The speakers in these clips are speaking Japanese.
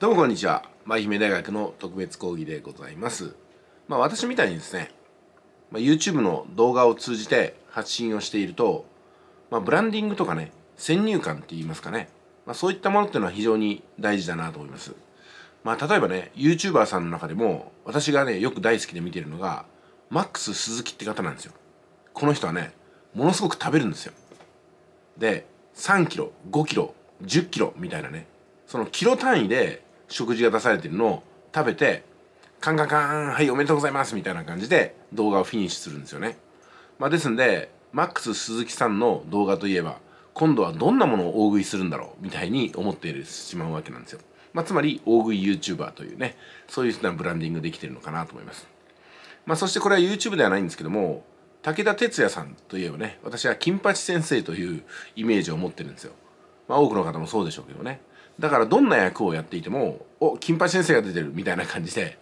どうもこんにちは。舞姫大学の特別講義でございます。まあ私みたいにですね、まあ、YouTube の動画を通じて発信をしていると、まあ、ブランディングとかね、先入観って言いますかね、まあ、そういったものっていうのは非常に大事だなと思います。まあ例えばね、YouTuber さんの中でも、私がね、よく大好きで見てるのが、マックス鈴木って方なんですよ。この人はね、ものすごく食べるんですよ。で、3キロ、5キロ、10キロみたいなね、そのキロ単位で食事が出されてるのを食べてカンカンカンはいおめでとうございますみたいな感じで動画をフィニッシュするんですよね、まあ、ですんでマックス鈴木さんの動画といえば今度はどんなものを大食いするんだろうみたいに思ってしまうわけなんですよ、まあ、つまり大食い YouTuber というねそういうふうなブランディングできてるのかなと思います、まあ、そしてこれは YouTube ではないんですけども武田鉄矢さんといえばね私は金八先生というイメージを持ってるんですよ、まあ、多くの方もそうでしょうけどねだからどんな役をやっていても「お金八先生が出てる」みたいな感じで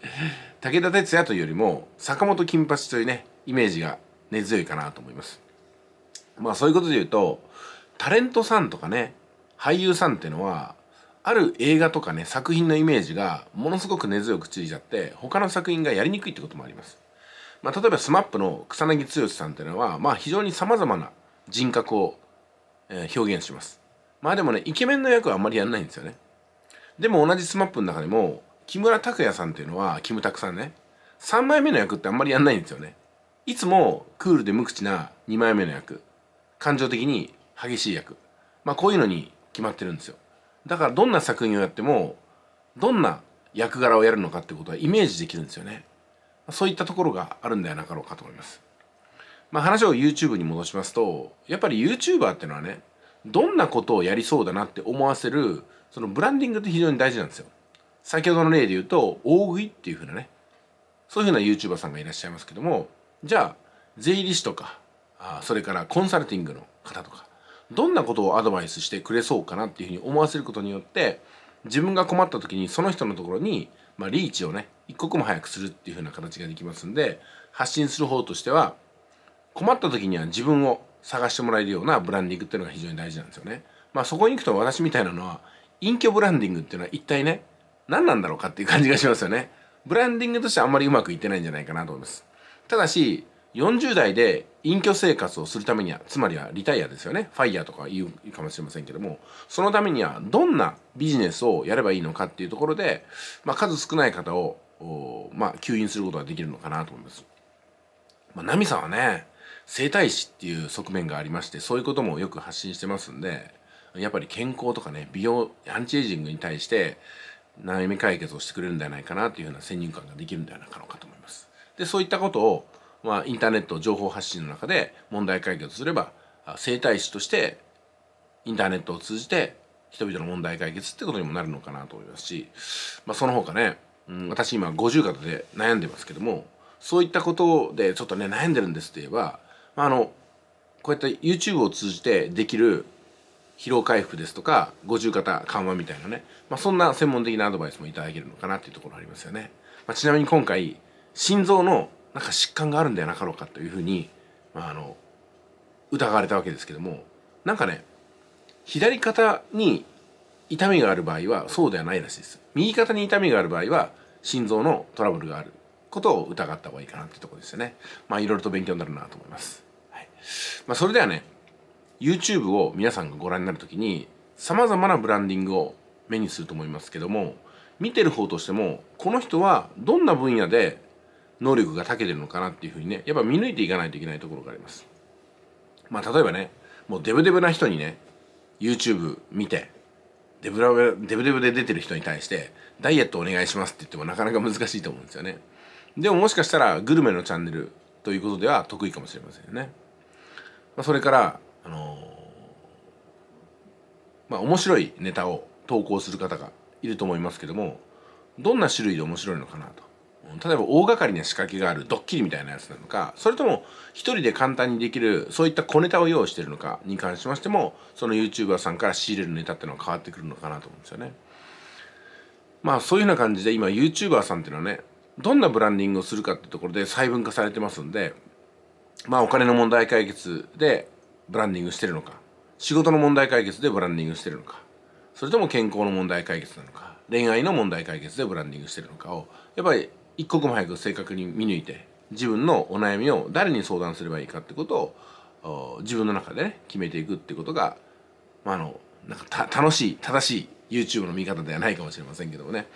武田鉄矢というよりも坂本金八というねイメージが根、強いかなと思います。まあそういうことで言うとタレントさんとかね俳優さんっていうのはある映画とかね作品のイメージがものすごく根強くついちゃって他の作品がやりにくいってこともあります。まあ、例えば SMAP の草薙剛さんっていうのは、まあ、非常にさまざまな人格を、えー、表現します。まあでもねイケメンの役はあんまりやんないんですよねでも同じ SMAP の中でも木村拓哉さんっていうのはキムタクさんね3枚目の役ってあんまりやんないんですよねいつもクールで無口な2枚目の役感情的に激しい役まあこういうのに決まってるんですよだからどんな作品をやってもどんな役柄をやるのかってことはイメージできるんですよねそういったところがあるんではなかろうかと思いますまあ話を YouTube に戻しますとやっぱり YouTuber ってのはねどんなことをやりそうだなって思わせるそのブランディングって非常に大事なんですよ先ほどの例で言うと大食いっていうふうなねそういうふうな YouTuber さんがいらっしゃいますけどもじゃあ税理士とかあそれからコンサルティングの方とかどんなことをアドバイスしてくれそうかなっていうふうに思わせることによって自分が困った時にその人のところに、まあ、リーチをね一刻も早くするっていうふうな形ができますんで発信する方としては困った時には自分を探してもらえるようなブランディングっていうのが非常に大事なんですよね。まあ、そこに行くと私みたいなのは隠居ブランディングっていうのは一体ね何なんだろうかっていう感じがしますよね。ブランディングとしてあんまりうまくいってないんじゃないかなと思います。ただし40代で隠居生活をするためにはつまりはリタイアですよねファイヤーとか言うかもしれませんけどもそのためにはどんなビジネスをやればいいのかっていうところで、まあ、数少ない方をまあ、吸引することができるのかなと思います。まあ、ナミさんはね整体師っていう側面がありましてそういうこともよく発信してますんでやっぱり健康とかね美容アンチエイジングに対して悩み解決をしてくれるんじゃないかなというふうな先入観ができるんではないかと思います。でそういったことを、まあ、インターネット情報発信の中で問題解決すれば整体師としてインターネットを通じて人々の問題解決ってことにもなるのかなと思いますし、まあ、その他ね、うん、私今50型で悩んでますけどもそういったことでちょっとね悩んでるんですって言えばあのこういった YouTube を通じてできる疲労回復ですとか五十肩緩和みたいなね、まあ、そんな専門的なアドバイスもいただけるのかなっていうところありますよね、まあ、ちなみに今回心臓のなんか疾患があるんではなかろうかというふうに、まあ、あの疑われたわけですけどもなんかね左肩に痛みがある場合はそうではないらしいです右肩に痛みがある場合は心臓のトラブルがあることを疑った方がいいかなってとこですよね。まあいろいろと勉強になるなと思います。はい。まあそれではね、YouTube を皆さんがご覧になるときに、様々なブランディングを目にすると思いますけども、見てる方としても、この人はどんな分野で能力が長けてるのかなっていうふうにね、やっぱ見抜いていかないといけないところがあります。まあ例えばね、もうデブデブな人にね、YouTube 見て、デブデブで出てる人に対して、ダイエットお願いしますって言ってもなかなか難しいと思うんですよね。でももしかしたらグルメのチャンネルということでは得意かもしれませんよね。まあ、それから、あのまあ、面白いネタを投稿する方がいると思いますけどもどんな種類で面白いのかなと。例えば大掛かりな仕掛けがあるドッキリみたいなやつなのかそれとも一人で簡単にできるそういった小ネタを用意してるのかに関しましてもその YouTuber さんから仕入れるネタっていうのは変わってくるのかなと思うんですよね。まあそういうような感じで今 YouTuber さんっていうのはねどんなブランディングをするかっていうところで細分化されてますんでまあお金の問題解決でブランディングしてるのか仕事の問題解決でブランディングしてるのかそれとも健康の問題解決なのか恋愛の問題解決でブランディングしてるのかをやっぱり一刻も早く正確に見抜いて自分のお悩みを誰に相談すればいいかってことを自分の中でね決めていくってことが、まあ、あのなんか楽しい正しい YouTube の見方ではないかもしれませんけどもね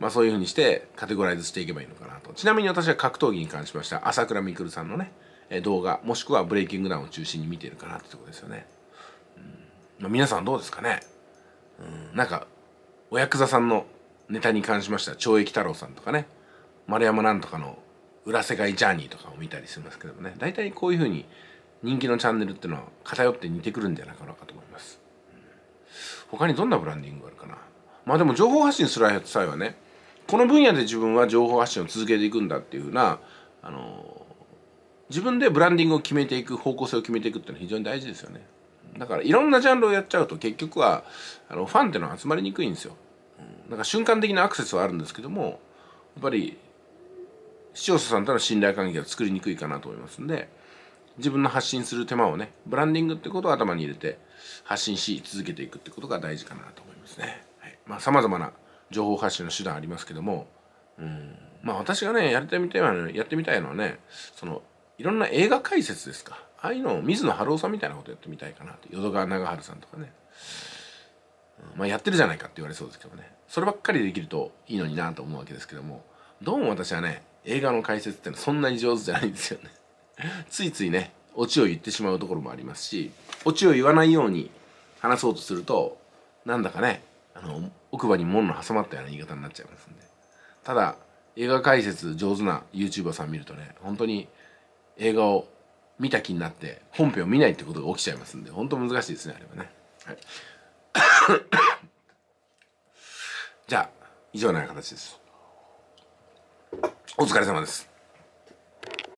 まあ、そういうふうにしてカテゴライズしていけばいいのかなとちなみに私は格闘技に関しましては朝倉未来さんのね動画もしくはブレイキングダウンを中心に見ているかなってとこですよね、うんまあ、皆さんどうですかね、うん、なんかおやくざさんのネタに関しましては懲役太郎さんとかね丸山なんとかの裏世界ジャーニーとかを見たりしますけどもね大体こういうふうに人気のチャンネルっていうのは偏って似てくるんじゃないかなかと思います、他にどんなブランディングがあるかなまあでも情報発信する際はねこの分野で自分は情報発信を続けていくんだっていうふうなあの自分でブランディングを決めていく方向性を決めていくっていうのは非常に大事ですよねだからいろんなジャンルをやっちゃうと結局はあのファンっていうのは集まりにくいんですよ、うん、なんか瞬間的なアクセスはあるんですけどもやっぱり視聴者さんとの信頼関係を作りにくいかなと思いますんで自分の発信する手間をねブランディングってことを頭に入れて発信し続けていくってことが大事かなと思いますね、はい、ま様々な情報発信の手段ありますけども、うん、まあ私がねやってみたいのはやってみたいのはねそのいろんな映画解説ですかああいうのを水野晴夫さんみたいなことやってみたいかなって淀川長春さんとかね、うん、まあやってるじゃないかって言われそうですけどねそればっかりできるといいのになと思うわけですけどもどうも私はね映画の解説ってのはそんなに上手じゃないんですよね ついついねオチを言ってしまうところもありますしオチを言わないように話そうとするとなんだかねあの奥歯に門の挟まったような言い方になっちゃいますんでただ映画解説上手な YouTuber さん見るとね本当に映画を見た気になって本編を見ないってことが起きちゃいますんで本当難しいですねあれはね、はい、じゃあ以上のような形ですお疲れ様です